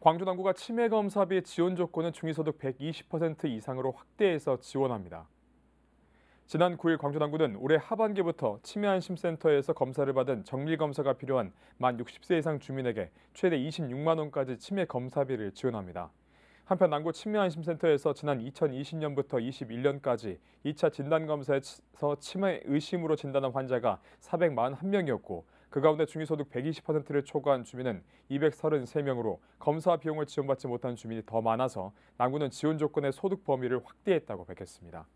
광주 당구가 치매 검사비 지원 조건은 중위소득 120% 이상으로 확대해서 지원합니다. 지난 9일 광주당구는 올해 하반기부터 치매안심센터에서 검사를 받은 정밀검사가 필요한 만 60세 이상 주민에게 최대 26만 원까지 치매 검사비를 지원합니다. 한편 남구 치매안심센터에서 지난 2020년부터 21년까지 2차 진단검사에서 치매 의심으로 진단한 환자가 441명이었고 그 가운데 중위소득 120%를 초과한 주민은 233명으로 검사 비용을 지원받지 못한 주민이 더 많아서 남구는 지원 조건의 소득 범위를 확대했다고 밝혔습니다.